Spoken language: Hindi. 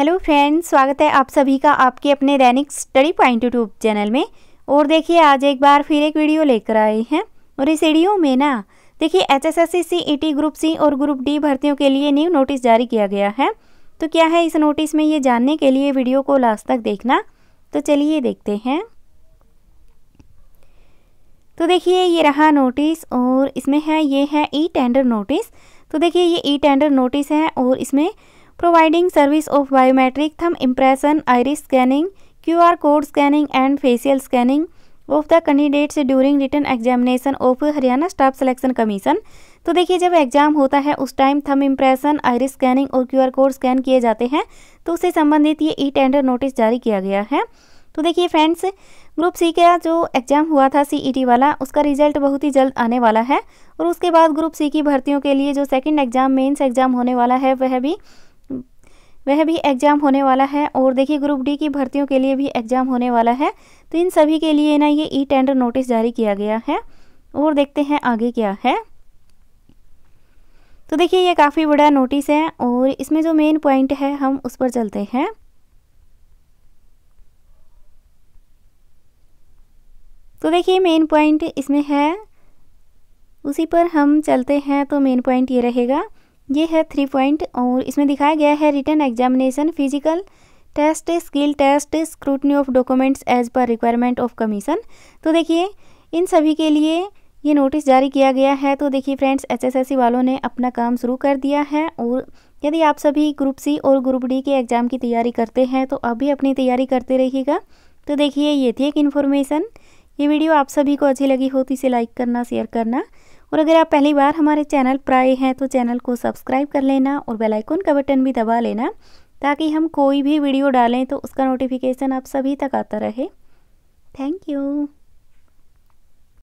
हेलो फ्रेंड्स स्वागत है आप सभी का आपके अपने दैनिक स्टडी पॉइंट यूट्यूब चैनल में और देखिए आज एक बार फिर एक वीडियो लेकर आए हैं और इस वीडियो में ना देखिए H S S C C E T group C और ग्रुप डी भर्तियों के लिए न्यू नोटिस जारी किया गया है तो क्या है इस नोटिस में ये जानने के लिए वीडियो को लास्ट तक देखना तो चलिए देखते हैं तो देखिए ये रहा नोटिस और इसमें है ये है ई टेंडर नोटिस तो देखिए ये ई टेंडर नोटिस है और इसमें providing service of biometric thumb impression, iris scanning, QR code scanning and facial scanning of the candidates during written examination of Haryana staff selection commission तो देखिए जब एग्जाम होता है उस time thumb impression iris scanning और क्यूआर कोड स्कैन किए जाते हैं तो उससे संबंधित ये ई टेंडर नोटिस जारी किया गया है तो देखिए फ्रेंड्स ग्रुप सी का जो एग्ज़ाम हुआ था सीईटी e वाला उसका रिजल्ट बहुत ही जल्द आने वाला है और उसके बाद ग्रुप सी की भर्तियों के लिए जो सेकेंड एग्ज़ाम मेन्स एग्ज़ाम होने वाला है वह भी वह भी एग्ज़ाम होने वाला है और देखिए ग्रुप डी की भर्तियों के लिए भी एग्ज़ाम होने वाला है तो इन सभी के लिए ना ये ई टेंडर नोटिस जारी किया गया है और देखते हैं आगे क्या है तो देखिए ये काफ़ी बड़ा नोटिस है और इसमें जो मेन पॉइंट है हम उस पर चलते हैं तो देखिए मेन पॉइंट इसमें है उसी पर हम चलते हैं तो मेन पॉइंट ये रहेगा ये है थ्री पॉइंट और इसमें दिखाया गया है written examination physical test skill test scrutiny of documents as per requirement of commission तो देखिए इन सभी के लिए ये नोटिस जारी किया गया है तो देखिए फ्रेंड्स एसएसएससी वालों ने अपना काम शुरू कर दिया है और यदि आप सभी ग्रुप सी और ग्रुप डी के एग्ज़ाम की तैयारी करते हैं तो आप भी अपनी तैयारी करते रहिएगा तो देखिए ये थी एक इन्फॉर्मेशन ये वीडियो आप सभी को अच्छी लगी हो तो इसे लाइक करना शेयर करना और अगर आप पहली बार हमारे चैनल पर आए हैं तो चैनल को सब्सक्राइब कर लेना और बेल आइकन का बटन भी दबा लेना ताकि हम कोई भी वीडियो डालें तो उसका नोटिफिकेशन आप सभी तक आता रहे थैंक यू